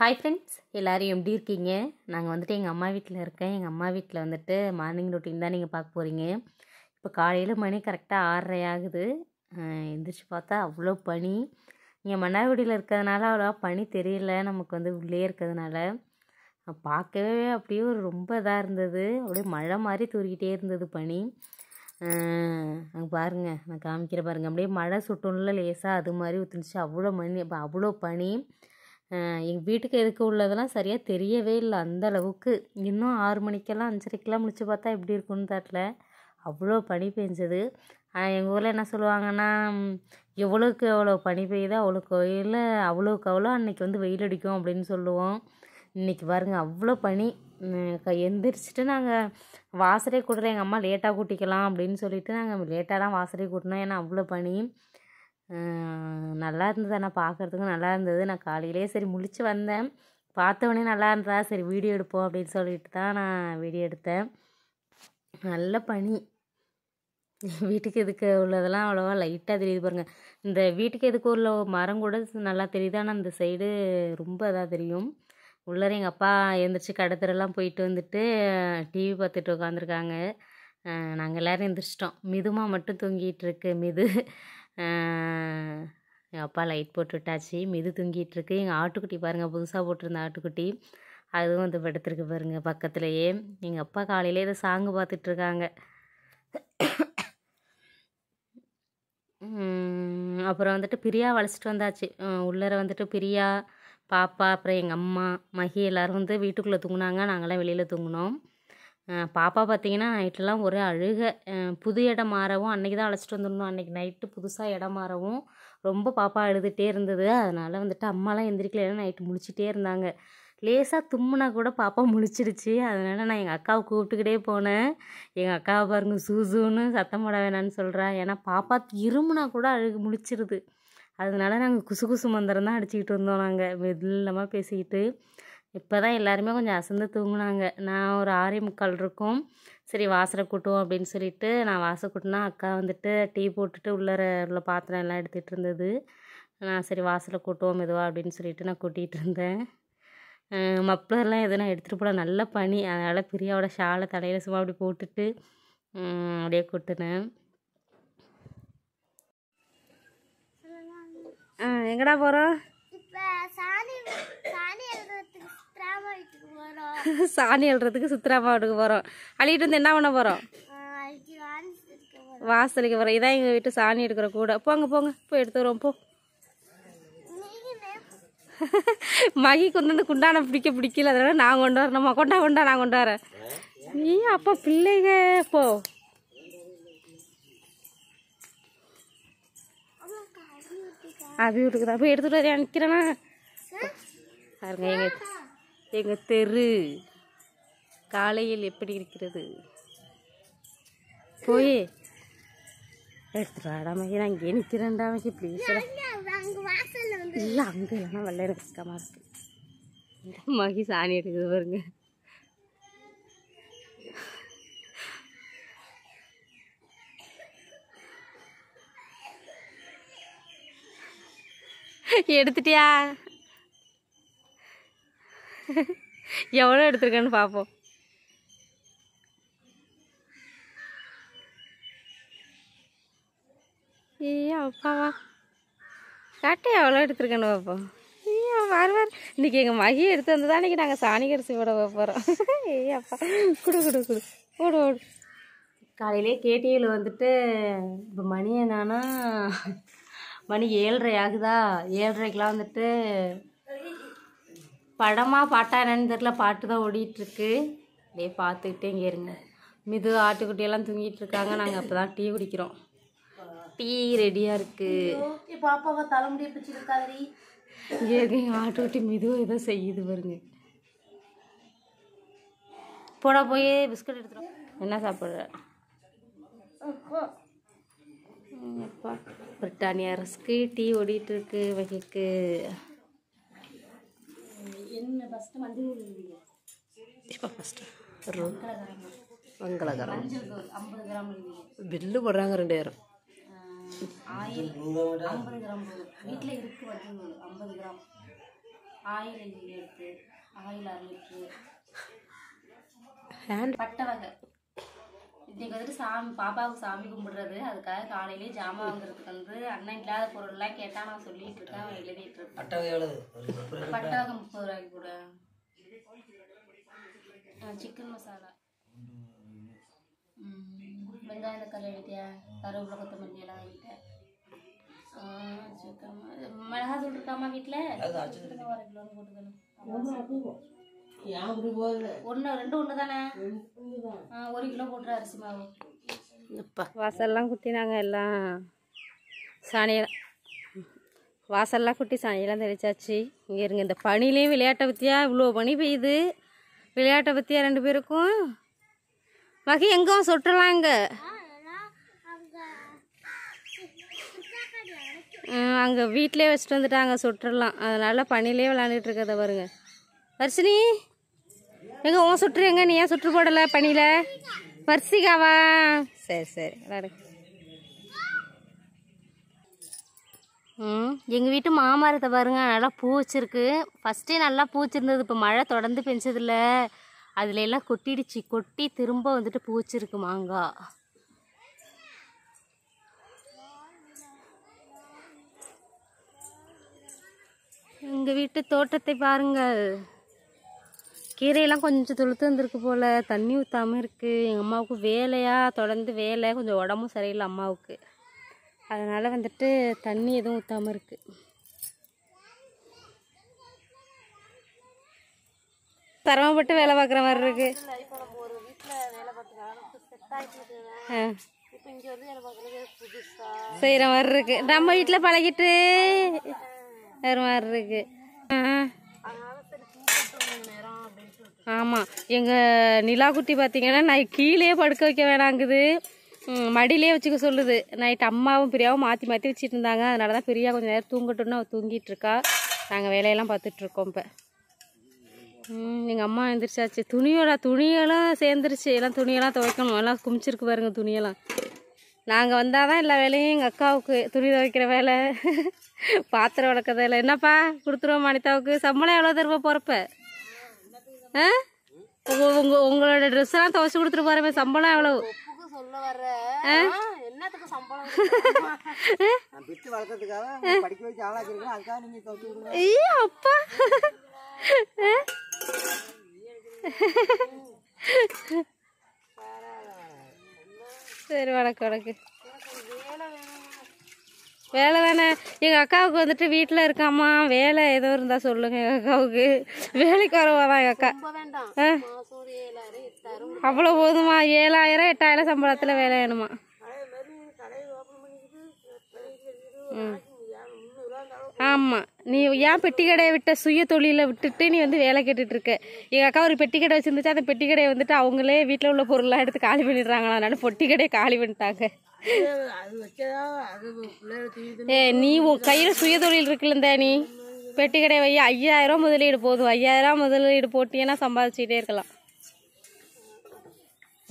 hi friends எல்லோரும் எப்படி இருக்கீங்க நாங்கள் வந்துட்டு எங்கள் அம்மா வீட்டில் இருக்கேன் எங்கள் அம்மா வீட்டில் வந்துட்டு மார்னிங் ரொட்டீன் தான் நீங்கள் பார்க்க போகிறீங்க இப்போ காலையில் மணி கரெக்டாக ஆறரை ஆகுது எந்திரிச்சு பார்த்தா அவ்வளோ பனி இங்கே மன்னார்குடியில் இருக்கிறதுனால அவ்வளோ பனி தெரியல நமக்கு வந்து உள்ளே இருக்கிறதுனால பார்க்கவே அப்படியே ஒரு ரொம்ப இதாக இருந்தது அப்படியே மழை மாதிரி தூரிக்கிட்டே இருந்தது பனி அங்கே பாருங்கள் நான் காமிக்கிற பாருங்கள் அப்படியே மழை சுட்டும்ல லேசாக அது மாதிரி ஊற்றுனுச்சு அவ்வளோ மணி அவ்வளோ பனி எங்கள் வீட்டுக்கு எதுக்கு உள்ளதெல்லாம் சரியாக தெரியவே இல்லை அந்த அளவுக்கு இன்னும் ஆறு மணிக்கெல்லாம் அஞ்சரைக்கெல்லாம் முடிச்சு பார்த்தா எப்படி இருக்கும்னு தெரில அவ்வளோ பனி பெஞ்சது ஆனால் எங்கள் ஊரில் என்ன சொல்லுவாங்கன்னா எவ்வளோக்கு எவ்வளோ பனி பெய்யுதோ அவ்வளோ கோயிலில் அவ்வளோக்கு அவ்வளோ அன்றைக்கி வந்து வெயில் அடிக்கும் அப்படின்னு சொல்லுவோம் இன்றைக்கி பாருங்கள் அவ்வளோ பனி எந்திரிச்சிட்டு நாங்கள் வாசலே கூட்டுறோம் எங்கள் அம்மா லேட்டாக கூட்டிக்கலாம் அப்படின்னு சொல்லிவிட்டு நாங்கள் லேட்டாக தான் வாசலே கூட்டினோம் ஏன்னா அவ்வளோ பனி நல்லா இருந்தது நான் பார்க்குறதுக்கு நல்லா இருந்தது நான் காலையிலே சரி முழிச்சு வந்தேன் பார்த்தவொடனே நல்லா இருந்ததா சரி வீடியோ எடுப்போம் அப்படின்னு சொல்லிட்டு தான் நான் வீடியோ எடுத்தேன் நல்ல பனி வீட்டுக்கு எதுக்கு உள்ளதெல்லாம் அவ்வளோவா லைட்டாக தெரியுது பாருங்கள் இந்த வீட்டுக்கு எதுக்கு உள்ள மரம் கூட நல்லா தெரியுது ஆனால் அந்த சைடு ரொம்ப இதாக தெரியும் உள்ளார எங்கள் அப்பா எழுந்திரிச்சு கடத்துறலாம் போயிட்டு வந்துட்டு டிவி பார்த்துட்டு உட்காந்துருக்காங்க நாங்கள் எல்லோரும் எழுந்திரிச்சிட்டோம் மிதுமா மட்டும் தூங்கிகிட்டு இருக்கு மிது எங்கள் அப்பா லைட் போட்டு விட்டாச்சு மிது தூங்கிட்டுருக்கு எங்கள் ஆட்டுக்குட்டி பாருங்கள் புதுசாக போட்டிருந்த ஆட்டுக்குட்டி அதுவும் வந்து படுத்துருக்கு பாருங்கள் பக்கத்துலேயே எங்கள் அப்பா காலையிலே இதை சாங்கு பார்த்துட்ருக்காங்க அப்புறம் வந்துட்டு பிரியா வளைச்சிட்டு வந்தாச்சு உள்ளர வந்துட்டு பிரியா பாப்பா அப்புறம் எங்கள் அம்மா மகி எல்லோரும் வந்து வீட்டுக்குள்ளே தூங்கினாங்க நாங்களாம் வெளியில் தூங்கினோம் பாப்பா பார்த்தீங்கன்னா நைட்லலாம் ஒரே அழுகை புது இடம் மாறவும் அன்றைக்கி தான் அழைச்சிட்டு வந்துடணும் அன்றைக்கி நைட்டு புதுசாக இடம் மாறவும் ரொம்ப பாப்பா அழுதுகிட்டே இருந்தது அதனால் வந்துட்டு அம்மாலாம் எந்திரிக்கல ஏன்னா நைட்டு முழிச்சிட்டே இருந்தாங்க லேசாக தும்முனா கூட பாப்பா முழிச்சிருச்சு அதனால் நான் எங்கள் அக்காவை கூப்பிட்டுக்கிட்டே போனேன் எங்கள் அக்காவை பாருங்க சூசுன்னு சத்தம் போட வேணான்னு சொல்கிறேன் ஏன்னா பாப்பா இருமுனா கூட அழுகு முழிச்சிருது அதனால நாங்கள் குசு குசு மந்திரம் தான் அடிச்சுக்கிட்டு இருந்தோம் நாங்கள் மெல்லமாக பேசிக்கிட்டு இப்போ தான் எல்லாருமே கொஞ்சம் அசந்து தூங்கினாங்க நான் ஒரு ஆறே முக்கால் இருக்கும் சரி வாசலை கூட்டுவோம் அப்படின்னு சொல்லிட்டு நான் வாசல் கூட்டினா அக்கா வந்துட்டு டீ போட்டுட்டு உள்ளே உள்ள பாத்திரம் எல்லாம் எடுத்துகிட்டு இருந்தது நான் சரி வாசலை கூட்டுவோம் எதுவா அப்படின்னு சொல்லிட்டு நான் கூட்டிகிட்டு இருந்தேன் மப்ளர்லாம் எதுனா எடுத்துகிட்டு போல நல்ல பனி அதனால் பிரியாவோட ஷாலை தலையில் சும்மா அப்படி போட்டுட்டு அப்படியே கூட்டினேன் எங்கடா போகிறோம் சாணி அழுறதுக்கு சுத்ரா வீட்டுக்கு போகிறோம் அழிட்டு வந்து என்ன பண்ண போகிறோம் வாசலுக்கு போகிறோம் இதான் எங்கள் வீட்டு சாணி எடுக்கிற கூட போங்க போங்க போய் எடுத்து வருவோம் போ மகிக்கு வந்து அந்த குண்டான பிடிக்க பிடிக்கல அதனால் நான் கொண்டு வரேன் நம்ம கொண்டா கொண்டா நான் கொண்டு வரேன் நீ அப்போ பிள்ளைங்க போ அது இருக்குதா போய் எடுத்துகிட்டு வரையா நிற்கிறேன்னா பாருங்க எங்கள் எங்கள் தெரு காலையில் எப்படி இருக்கிறது போய் எடுத்துட்டு வாடாமைக்கு நான் இங்கே நிற்கிறேன்டாமைக்கு ப்ளீஸ் இல்லை அங்கே இல்லைனா வெள்ளை எனக்கு கஷ்டமாக இருக்குது மகி சாணி எடுக்குது பாருங்க எடுத்துட்டியா எவ்வளோ எடுத்திருக்கேன்னு பார்ப்போம் ஐயா அப்பாவா கட்டை எவ்வளோ எடுத்திருக்கேன்னு பார்ப்போம் ஐயா வார் வார் இன்றைக்கி எங்கள் மகி எடுத்து வந்து தான் இன்றைக்கி நாங்கள் சாணிகரிசி போட போகிறோம் ஐயா அப்பா குடு குடு குடு ஓடு ஓடு காலையிலே கேடிஎல் வந்துட்டு இப்போ மணி என்னன்னா மணி ஏழரை ஆகுதா ஏழரைக்கெலாம் வந்துட்டு படமாக பாட்டா என்னன்னு தெரில பாட்டு தான் ஓடிட்டுருக்கு அப்படியே பார்த்துக்கிட்டே இங்கே இருங்க மிது ஆட்டுக்குட்டியெல்லாம் தூங்கிட்டு இருக்காங்க நாங்கள் அப்போ தான் டீ குடிக்கிறோம் டீ ரெடியாக இருக்குது பாப்பாவை தலைமுடி பிடிச்சிருக்காதடி இங்கே இருக்கு எங்கள் ஆட்டுக்குட்டி மிதுவாக இதை செய்யுது பாருங்க போட போய் பிஸ்கட் எடுத்துரும் என்ன சாப்பிட்ற பிரிட்டானியா ரஸ்க்கு டீ ஓடிட்டுருக்கு வகைக்கு என்ன ஃபஸ்ட்டு மஞ்சள் இப்போ ஃபஸ்ட்டு மங்களகரம் ஐம்பது கிராம் பில்லு போடுறாங்க ரெண்டாயிரம் ஆயில் ஐம்பது கிராம் வீட்டில் இருக்கு வச்சுங்க ஐம்பது கிராம் ஆயில் அஞ்சு ஆயில் அரை லிட்ரு பட்டை இன்னைக்கு வந்துட்டு சாமி பாப்பாவுக்கு சாமி கும்பிடுறது அதுக்காக காலையிலேயே ஜாமா வாங்குறதுக்கு வந்து அண்ணன் இல்லாத எல்லாம் கேட்டால் நான் சொல்லிட்டு இருக்கேன் எழுதிட்டு இருக்கேன் பட்டாக முப்பது ரூபாய்க்கு கூட சிக்கன் மசாலா வெங்காயம் தக்காளி எழுதியா கருவேப்பிலை கொத்தமல்லி எல்லாம் எழுதிட்டேன் மிளகா சொல்லிருக்காமா வீட்டில் போட்டுக்கணும் வாசல்லாம் குட்டினாங்க எல்லாம் சாணியெல்லாம் வாசல்லாம் குட்டி சாணியெல்லாம் தெளிச்சாச்சு இங்கே இருங்க இந்த பனிலையும் விளையாட்டை பற்றியா இவ்வளோ பனி பெய்யுது விளையாட்டை பற்றியா ரெண்டு பேருக்கும் வகை எங்கும் சொட்டலாம் இங்கே அங்கே வீட்டிலே வச்சுட்டு வந்துட்டாங்க சுற்றுலாம் அதனால் பனிலே விளாண்டுட்டு இருக்கதை பாருங்க வர்ஷினி எங்க உன் சுற்று எங்க நீ ஏன் சுற்று போடல பனியில வர்சிகாவா சரி சரி ம் எங்கள் வீட்டு மாமரத்தை பாருங்க நல்லா பூ வச்சிருக்கு ஃபஸ்ட்டே நல்லா பூச்சிருந்தது இப்போ மழை தொடர்ந்து பெஞ்சதில்ல அதில் எல்லாம் கொட்டிடுச்சு கொட்டி திரும்ப வந்துட்டு பூ வச்சிருக்கு மாங்காய் எங்கள் வீட்டு தோட்டத்தை பாருங்கள் கீரையெல்லாம் கொஞ்சம் துளுத்து வந்திருக்கு போல் தண்ணி ஊற்றாமல் இருக்குது எங்கள் அம்மாவுக்கு வேலையாக தொடர்ந்து வேலை கொஞ்சம் உடம்பும் சரியில்லை அம்மாவுக்கு அதனால் வந்துட்டு தண்ணி எதுவும் ஊற்றாமல் இருக்குது சிரமப்பட்டு வேலை பார்க்குற மாதிரி இருக்கு செய்கிற மாதிரி இருக்குது நம்ம வீட்டில் பழகிட்டு வேறு மாதிரி இருக்குது ஆ ஆமாம் எங்கள் நிலாக்குட்டி பார்த்தீங்கன்னா நான் கீழே படுக்க வைக்க வேணாங்குது மடியிலே வச்சுக்க சொல்லுது நைட் அம்மாவும் பிரியாவும் மாற்றி மாற்றி வச்சுட்டு இருந்தாங்க அதனால தான் பிரியா கொஞ்சம் நேரம் தூங்கட்டும்னு அவள் தூங்கிட்டு இருக்கா நாங்கள் வேலையெல்லாம் பார்த்துட்ருக்கோம் இப்போ எங்கள் அம்மா எழுந்திரிச்சாச்சு துணியோட துணியெல்லாம் சேர்ந்துருச்சு எல்லாம் துணியெல்லாம் துவைக்கணும் எல்லாம் குமிச்சிருக்கு பாருங்க துணியெல்லாம் நாங்கள் வந்தால் தான் எல்லா வேலையும் எங்கள் அக்காவுக்கு துணி துவைக்கிற வேலை பாத்திரம் வளர்க்குறதில்ல என்னப்பா கொடுத்துருவோம் அனிதாவுக்கு சம்பளம் எவ்வளோ தருவோம் போகிறப்ப ஆ உங்கள் உங்கள் உங்களோட ட்ரெஸ்ஸெல்லாம் துவச்சி கொடுத்துட்டு போகிறமே சம்பளம் எவ்வளோ சம்பளம் வித்து வளர்க்கறதுக்காக அப்பா சரி வணக்கம் வணக்கம் வேலை தானே எங்கள் அக்காவுக்கு வந்துட்டு வீட்டில் இருக்காமா வேலை ஏதோ இருந்தால் சொல்லுங்கள் எங்கள் அக்காவுக்கு வேலைக்கு வரவாதான் எங்கள் அக்கா அவ்வளோ போதுமா ஏழாயிரம் எட்டாயிரம் சம்பளத்தில் வேலை வேணுமா ஆமாம் நீ ஏன் பெட்டி கடையை விட்ட சுய தொழிலை விட்டுட்டு நீ வந்து வேலை கேட்டுட்ருக்க எங்கள் அக்கா ஒரு பெட்டி கடை வச்சுருந்துச்சு அந்த பெட்டி கடையை வந்துட்டு அவங்களே வீட்டில் உள்ள பொருள்லாம் எடுத்து காலி பண்ணிடுறாங்களா அதனால பொட்டி கடையை காலி பண்ணிட்டாங்க ஏ நீ உன் கையில் சுயதொழில் இருக்குல்ல தேனி நீ பெட்டி கடை வையா ஐயாயிரம் முதலீடு போதும் ஐயாயிரம் முதலீடு போட்டியன்னா சம்பாதிச்சுக்கிட்டே இருக்கலாம்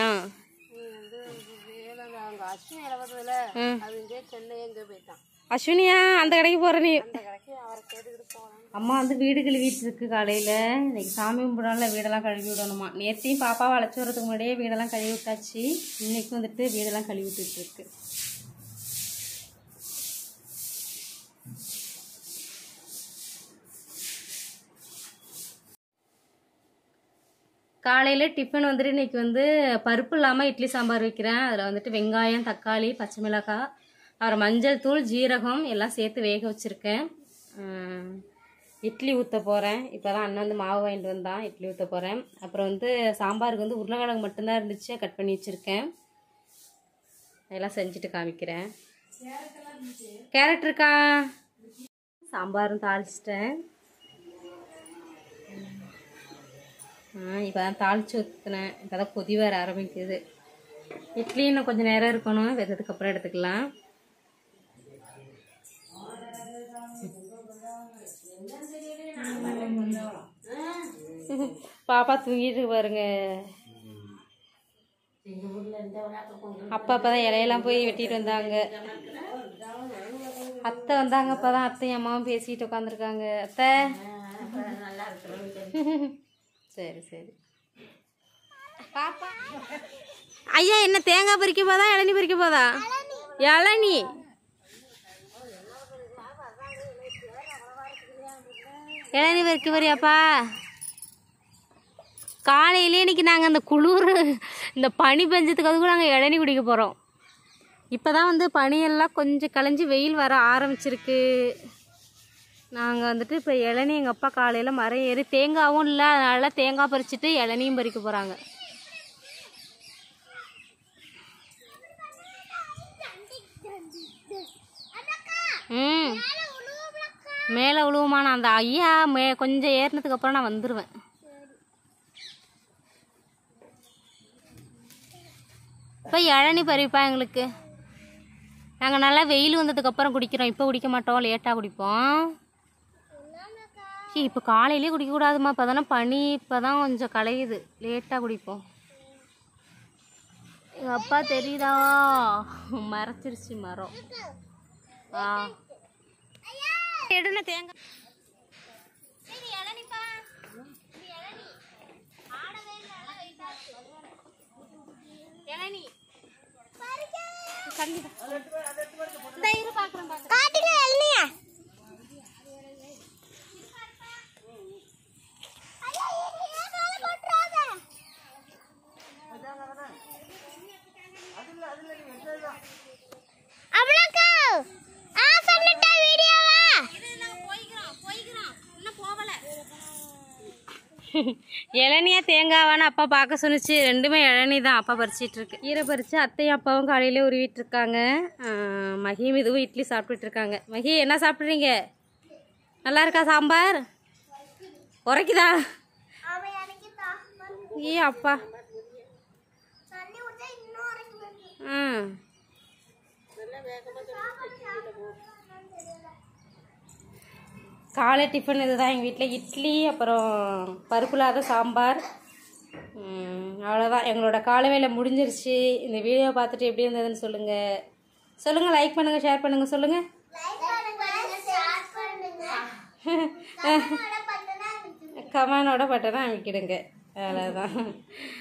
ஏன் அஸ்வினி இளவரசில சென்னை எங்க போயிட்டான் அஸ்வினியா அந்த கடைக்கு போற நீ அம்மா வந்து வீடு கழுவிட்டு இருக்கு காலையில இன்னைக்கு சாமி கும்பிடால வீடெல்லாம் கழுவி விடணுமா நேற்றையும் பாப்பாவை அழைச்சி வரதுக்கு முன்னாடியே வீடெல்லாம் கழுவி விட்டாச்சு இன்னைக்கு வந்துட்டு வீடெல்லாம் கழுவி விட்டுட்டு இருக்கு காலையில் டிஃபன் வந்துட்டு இன்றைக்கி வந்து பருப்பு இல்லாமல் இட்லி சாம்பார் வைக்கிறேன் அதில் வந்துட்டு வெங்காயம் தக்காளி பச்சை மிளகாய் அப்புறம் மஞ்சள் தூள் ஜீரகம் எல்லாம் சேர்த்து வேக வச்சுருக்கேன் இட்லி ஊற்ற போகிறேன் இப்போ தான் அண்ணன் வந்து மாவு வாங்கிட்டு வந்தான் இட்லி ஊற்ற போகிறேன் அப்புறம் வந்து சாம்பாருக்கு வந்து உருளைக்கிழங்கு மட்டும்தான் இருந்துச்சு கட் பண்ணி வச்சுருக்கேன் அதெல்லாம் செஞ்சுட்டு காமிக்கிறேன் கேரட் இருக்கா சாம்பாரும் தாளிச்சிட்டேன் இப்போ தான் தாளித்து ஊற்றுனேன் இப்போ தான் கொதி வர ஆரம்பிக்குது இட்லி இன்னும் கொஞ்சம் நேரம் இருக்கணும் அப்புறம் எடுத்துக்கலாம் பாப்பா தூங்கிட்டு பாருங்க அப்பா அப்பதான் இலையெல்லாம் போய் வெட்டிட்டு வந்தாங்க அத்தை வந்தாங்க அப்பதான் அத்தையும் அம்மாவும் பேசிட்டு உட்காந்துருக்காங்க அத்தை சரி சரி ஐயா என்ன தேங்காய் பறிக்க போதா இளநி பறிக்க போதா இளநி இளநி பறிக்க போறியாப்பா காலையிலே இன்னைக்கு நாங்கள் அந்த குளிர் இந்த பனி பெஞ்சதுக்காக கூட நாங்கள் இளநி குடிக்க போகிறோம் இப்போ தான் வந்து பனியெல்லாம் கொஞ்சம் களைஞ்சி வெயில் வர ஆரம்பிச்சிருக்கு நாங்கள் வந்துட்டு இப்போ இளநி எங்கள் அப்பா காலையில் மரம் ஏறி தேங்காவும் இல்லை அதனால் தேங்காய் பறிச்சுட்டு இளநியும் பறிக்க போகிறாங்க ம் மேலே விழுவுமா நான் அந்த ஐயா மே கொஞ்சம் ஏறினதுக்கு அப்புறம் நான் வந்துடுவேன் இப்போ இளநி பறிப்பா எங்களுக்கு நாங்கள் நல்லா வெயில் வந்ததுக்கப்புறம் குடிக்கிறோம் இப்போ குடிக்க மாட்டோம் லேட்டாக குடிப்போம் சரி இப்போ காலையிலே குடிக்கக்கூடாதுமா இப்போ தானே பனி இப்போ தான் கொஞ்சம் கலையுது லேட்டாக குடிப்போம் எங்கள் அப்பா தெரியுதா மறைச்சிருச்சு மரம் ஆ எடுன தேங்காய் அப்பா பார்க்க சொன்னிச்சு ரெண்டுமே இளநி தான் அப்பா பறிச்சிட்டு இருக்கு கீரை பறிச்சு அத்தையும் அப்பாவும் காலையில உருவிட்டு இருக்காங்க மகியும் இதுவும் இட்லி சாப்பிட்டுட்டு இருக்காங்க மகி என்ன சாப்பிட்றீங்க நல்லா இருக்கா சாம்பார் உரைக்குதா ஏ அப்பா ஆ காலை டிஃபன் இதுதான் எங்கள் வீட்டில் இட்லி அப்புறம் பருப்புலாத சாம்பார் அவ்வளோதான் எங்களோட காலை வேலை முடிஞ்சிருச்சு இந்த வீடியோ பார்த்துட்டு எப்படி இருந்ததுன்னு சொல்லுங்கள் சொல்லுங்கள் லைக் பண்ணுங்கள் ஷேர் பண்ணுங்கள் சொல்லுங்கள் கமானோட பட்டனை அமைக்கிடுங்க அவ்வளோதான்